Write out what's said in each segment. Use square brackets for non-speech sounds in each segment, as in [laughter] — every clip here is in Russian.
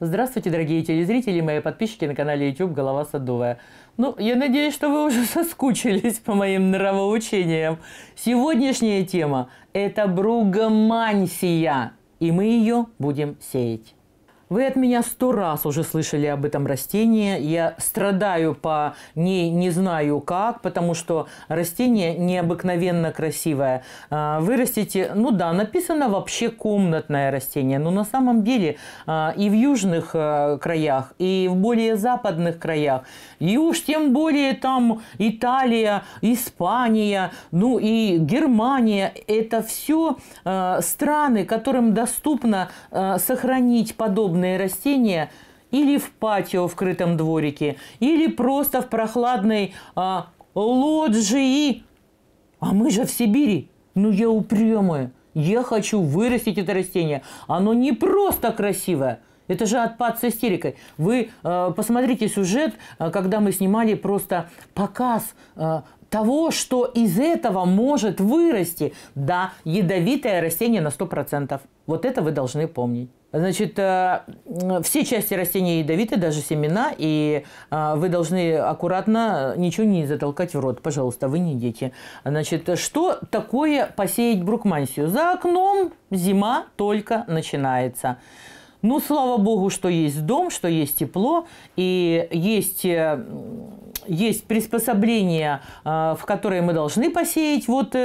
Здравствуйте, дорогие телезрители и мои подписчики на канале YouTube «Голова Садовая». Ну, я надеюсь, что вы уже [laughs] соскучились по моим нравоучениям. Сегодняшняя тема – это бругомансия, и мы ее будем сеять. Вы от меня сто раз уже слышали об этом растении. Я страдаю по ней, не знаю как, потому что растение необыкновенно красивое. А, вырастите, ну да, написано вообще комнатное растение, но на самом деле а, и в южных а, краях, и в более западных краях, и уж тем более там Италия, Испания, ну и Германия, это все страны, которым доступно сохранить подобное подобные растения или в патио в крытом дворике, или просто в прохладной а, лоджии. А мы же в Сибири. Ну я упрямая. Я хочу вырастить это растение. Оно не просто красивое. Это же отпад с истерикой. Вы э, посмотрите сюжет, а, когда мы снимали просто показ э, того, что из этого может вырасти. Да, ядовитое растение на 100%. Вот это вы должны помнить. Значит, э, все части растения ядовиты, даже семена, и э, вы должны аккуратно э, ничего не затолкать в рот. Пожалуйста, вы не дети. Значит, что такое посеять брукмансию? За окном зима только начинается. Ну, слава богу, что есть дом, что есть тепло, и есть, есть приспособления, в которые мы должны посеять. Вот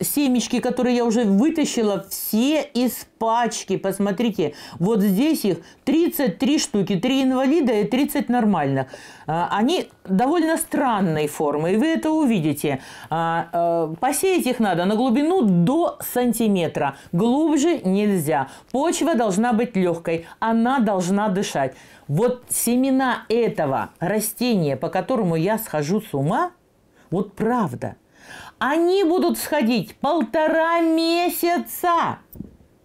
семечки, которые я уже вытащила, все из пачки. Посмотрите, вот здесь их 33 штуки, 3 инвалида и 30 нормальных. А, они довольно странной формы, и вы это увидите. А, э, посеять их надо на глубину до сантиметра. Глубже нельзя. Почва должна быть легкой, она должна дышать. Вот семена этого растения, по которому я схожу с ума, вот правда – они будут сходить полтора месяца.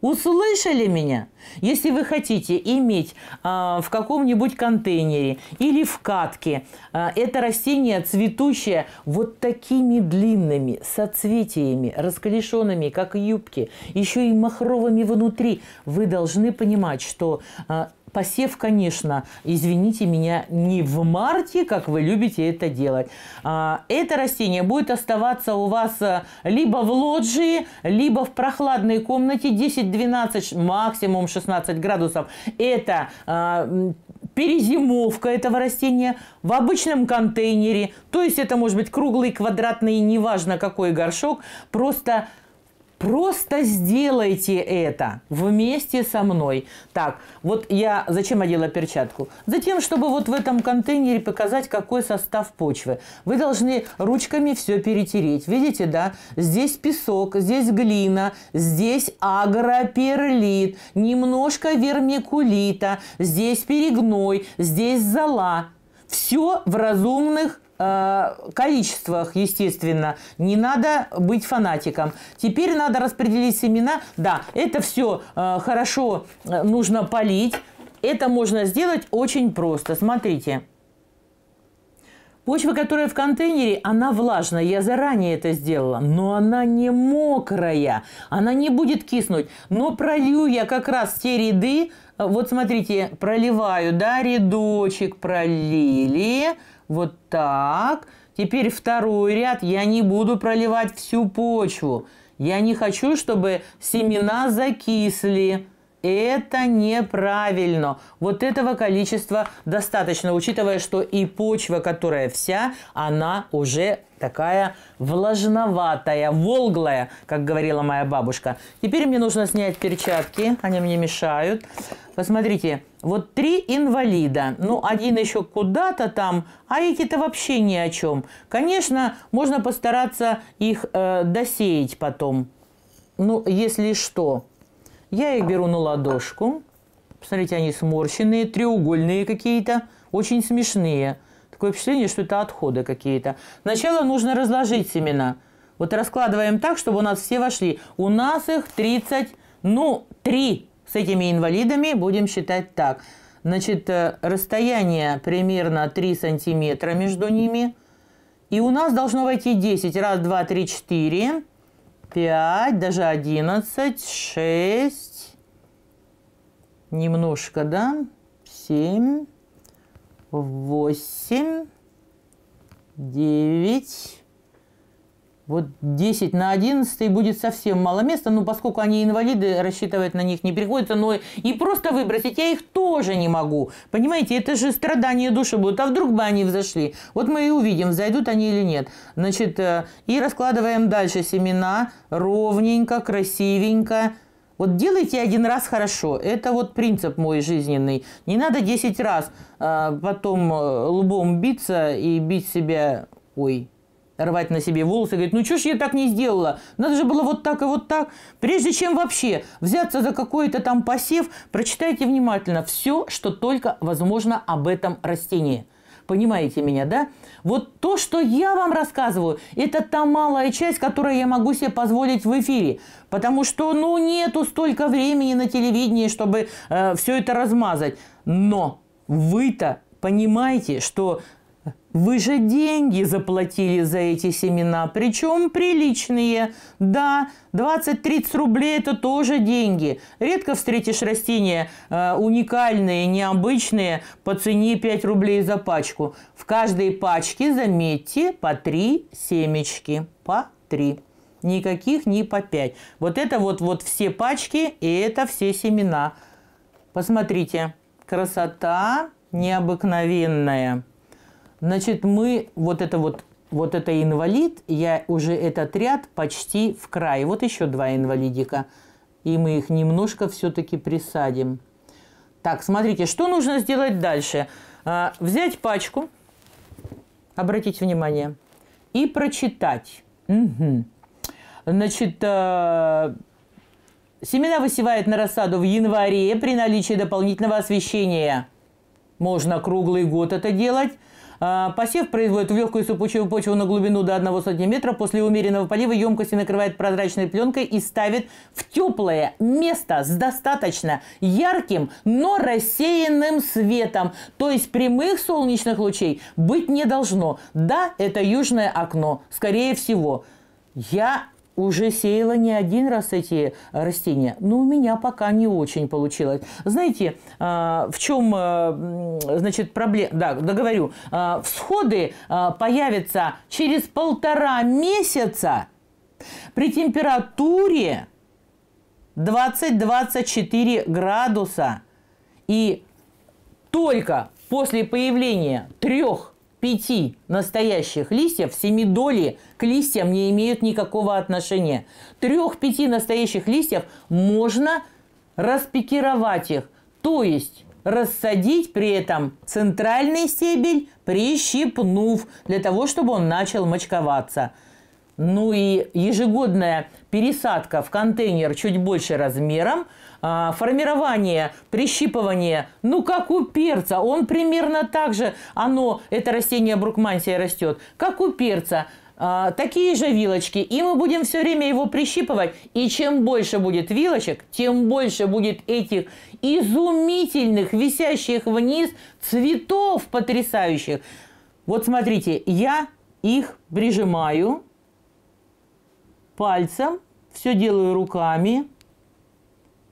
Услышали меня? Если вы хотите иметь э, в каком-нибудь контейнере или в катке э, это растение цветущее вот такими длинными соцветиями, расколешенными, как юбки, еще и махровыми внутри, вы должны понимать, что а, Посев, конечно, извините меня, не в марте, как вы любите это делать. А, это растение будет оставаться у вас э, либо в лоджии, либо в прохладной комнате 10-12, максимум 16 градусов. Это а, перезимовка этого растения в обычном контейнере. То есть это может быть круглый, квадратный, неважно какой горшок. Просто Просто сделайте это вместе со мной. Так, вот я зачем одела перчатку? Затем, чтобы вот в этом контейнере показать, какой состав почвы. Вы должны ручками все перетереть. Видите, да? Здесь песок, здесь глина, здесь агроперлит, немножко вермикулита, здесь перегной, здесь зола. Все в разумных Э, количествах, естественно. Не надо быть фанатиком. Теперь надо распределить семена. Да, это все э, хорошо э, нужно полить. Это можно сделать очень просто. Смотрите. Почва, которая в контейнере, она влажная. Я заранее это сделала. Но она не мокрая. Она не будет киснуть. Но пролью я как раз те ряды. Вот смотрите, проливаю, да, рядочек пролили вот так. Теперь второй ряд. Я не буду проливать всю почву. Я не хочу, чтобы семена закисли. Это неправильно. Вот этого количества достаточно, учитывая, что и почва, которая вся, она уже такая влажноватая, волглая, как говорила моя бабушка. Теперь мне нужно снять перчатки, они мне мешают. Посмотрите, вот три инвалида, ну один еще куда-то там, а эти-то вообще ни о чем. Конечно, можно постараться их э, досеять потом. Ну, если что. Я их беру на ладошку. Посмотрите, они сморщенные, треугольные какие-то, очень смешные. Такое впечатление, что это отходы какие-то. Сначала нужно разложить семена. Вот раскладываем так, чтобы у нас все вошли. У нас их 30, ну, 3 с этими инвалидами, будем считать так. Значит, э, расстояние примерно 3 сантиметра между ними. И у нас должно войти 10. Раз, два, три, четыре пять, даже одиннадцать, шесть, немножко, да, семь, восемь, девять, вот 10 на 11 будет совсем мало места, но поскольку они инвалиды, рассчитывать на них не приходится, но и просто выбросить я их тоже не могу. Понимаете, это же страдание души будут, а вдруг бы они взошли. Вот мы и увидим, взойдут они или нет. Значит, э, и раскладываем дальше семена ровненько, красивенько. Вот делайте один раз хорошо. Это вот принцип мой жизненный. Не надо 10 раз э, потом э, лбом биться и бить себя, ой, рвать на себе волосы, говорит, ну что ж я так не сделала? Надо же было вот так и вот так. Прежде чем вообще взяться за какой-то там посев, прочитайте внимательно все, что только возможно об этом растении. Понимаете меня, да? Вот то, что я вам рассказываю, это та малая часть, которую я могу себе позволить в эфире. Потому что, ну, нету столько времени на телевидении, чтобы э, все это размазать. Но вы-то понимаете, что вы же деньги заплатили за эти семена, причем приличные. Да, 20-30 рублей – это тоже деньги. Редко встретишь растения э, уникальные, необычные по цене 5 рублей за пачку. В каждой пачке, заметьте, по 3 семечки. По 3. Никаких не по 5. Вот это вот, вот все пачки и это все семена. Посмотрите, красота необыкновенная. Значит, мы вот это вот вот это инвалид, я уже этот ряд почти в край. Вот еще два инвалидика. И мы их немножко все-таки присадим. Так, смотрите, что нужно сделать дальше? А, взять пачку, обратите внимание, и прочитать. Угу. Значит, а, семена высевают на рассаду в январе при наличии дополнительного освещения. Можно круглый год это делать. А, посев производит в легкую сыпучую почву на глубину до 1 сантиметра. После умеренного полива емкости накрывает прозрачной пленкой и ставит в теплое место с достаточно ярким, но рассеянным светом. То есть прямых солнечных лучей быть не должно. Да, это южное окно, скорее всего. Я уже сеяла не один раз эти растения, но у меня пока не очень получилось. Знаете, а, в чем, э, значит, проблема? Да, договорю. А, всходы а, появятся через полтора месяца при температуре 20-24 градуса. И только после появления трех пяти настоящих листьев, семи доли к листьям не имеют никакого отношения. Трех-пяти настоящих листьев можно распикировать их, то есть рассадить при этом центральный стебель, прищипнув, для того, чтобы он начал мочковаться – ну и ежегодная пересадка в контейнер чуть больше размером, а, формирование, прищипывание, ну как у перца, он примерно так же, оно, это растение брукмансия растет, как у перца, а, такие же вилочки, и мы будем все время его прищипывать, и чем больше будет вилочек, тем больше будет этих изумительных, висящих вниз цветов потрясающих. Вот смотрите, я их прижимаю, пальцем, все делаю руками,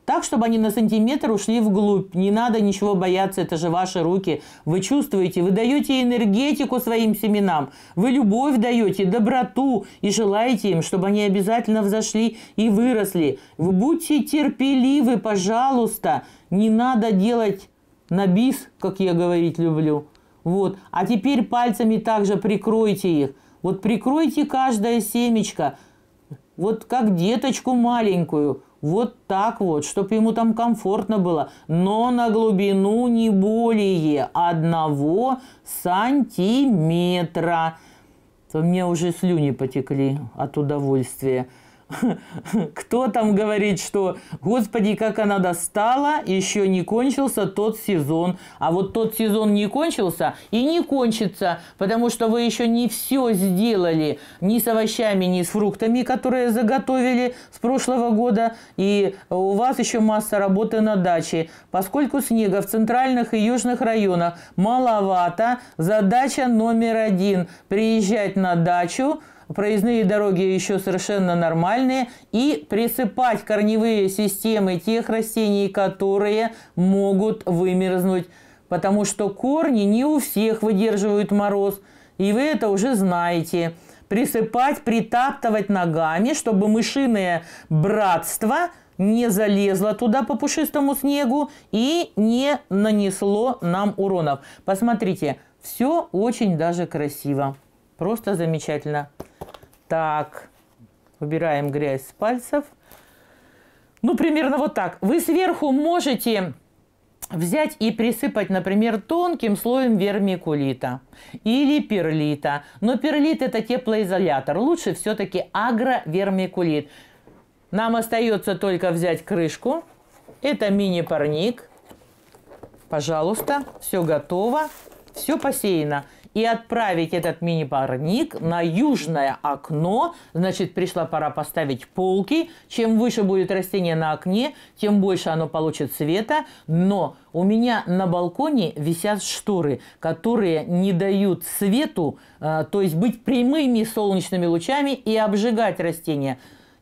так, чтобы они на сантиметр ушли вглубь. Не надо ничего бояться, это же ваши руки. Вы чувствуете, вы даете энергетику своим семенам, вы любовь даете, доброту и желаете им, чтобы они обязательно взошли и выросли. Вы будьте терпеливы, пожалуйста. Не надо делать на бис, как я говорить люблю. Вот. А теперь пальцами также прикройте их. Вот прикройте каждое семечко, вот как деточку маленькую, вот так вот, чтобы ему там комфортно было, но на глубину не более одного сантиметра. То меня уже слюни потекли от удовольствия. Кто там говорит, что, господи, как она достала, еще не кончился тот сезон. А вот тот сезон не кончился и не кончится, потому что вы еще не все сделали ни с овощами, ни с фруктами, которые заготовили с прошлого года. И у вас еще масса работы на даче. Поскольку снега в центральных и южных районах маловато, задача номер один – приезжать на дачу, проездные дороги еще совершенно нормальные, и присыпать корневые системы тех растений, которые могут вымерзнуть, потому что корни не у всех выдерживают мороз, и вы это уже знаете. Присыпать, притаптывать ногами, чтобы мышиное братство – не залезло туда по пушистому снегу и не нанесло нам уронов. Посмотрите, все очень даже красиво. Просто замечательно. Так, убираем грязь с пальцев. Ну, примерно вот так. Вы сверху можете взять и присыпать, например, тонким слоем вермикулита или перлита. Но перлит – это теплоизолятор. Лучше все-таки агровермикулит. Нам остается только взять крышку. Это мини-парник. Пожалуйста, все готово, все посеяно и отправить этот мини-парник на южное окно. Значит, пришла пора поставить полки. Чем выше будет растение на окне, тем больше оно получит света. Но у меня на балконе висят шторы, которые не дают свету, э, то есть быть прямыми солнечными лучами и обжигать растения.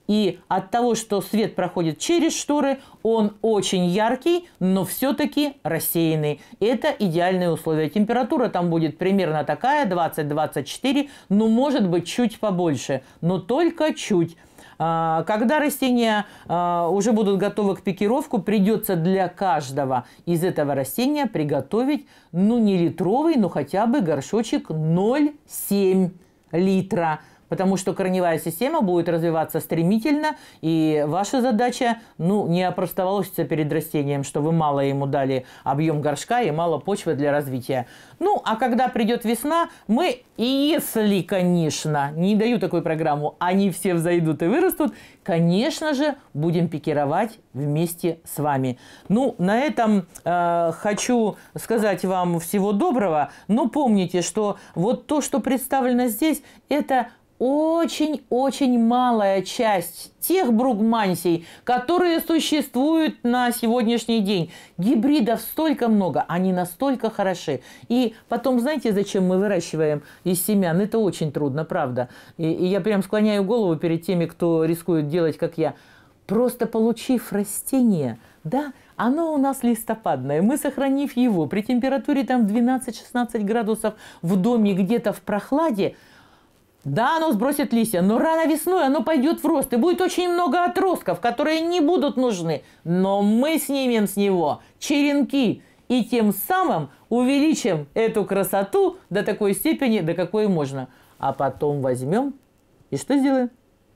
И от того, что свет проходит через шторы, он очень яркий, но все-таки рассеянный. Это идеальные условия. Температура там будет примерно такая, 20-24, ну, может быть, чуть побольше, но только чуть. А, когда растения а, уже будут готовы к пикировку, придется для каждого из этого растения приготовить, ну, не литровый, но хотя бы горшочек 0,7 литра потому что корневая система будет развиваться стремительно, и ваша задача, ну, не опростоволоситься перед растением, что вы мало ему дали объем горшка и мало почвы для развития. Ну, а когда придет весна, мы, если, конечно, не даю такую программу, они все взойдут и вырастут, конечно же, будем пикировать вместе с вами. Ну, на этом э, хочу сказать вам всего доброго, но помните, что вот то, что представлено здесь, это очень-очень малая часть тех бругмансий, которые существуют на сегодняшний день. Гибридов столько много, они настолько хороши. И потом, знаете, зачем мы выращиваем из семян? Это очень трудно, правда. И, и я прям склоняю голову перед теми, кто рискует делать, как я. Просто получив растение, да, оно у нас листопадное. Мы, сохранив его при температуре там 12-16 градусов в доме, где-то в прохладе – да, оно сбросит листья, но рано весной оно пойдет в рост, и будет очень много отростков, которые не будут нужны. Но мы снимем с него черенки и тем самым увеличим эту красоту до такой степени, до какой можно. А потом возьмем и что сделаем?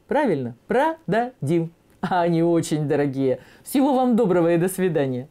Правильно, продадим. А они очень дорогие. Всего вам доброго и до свидания.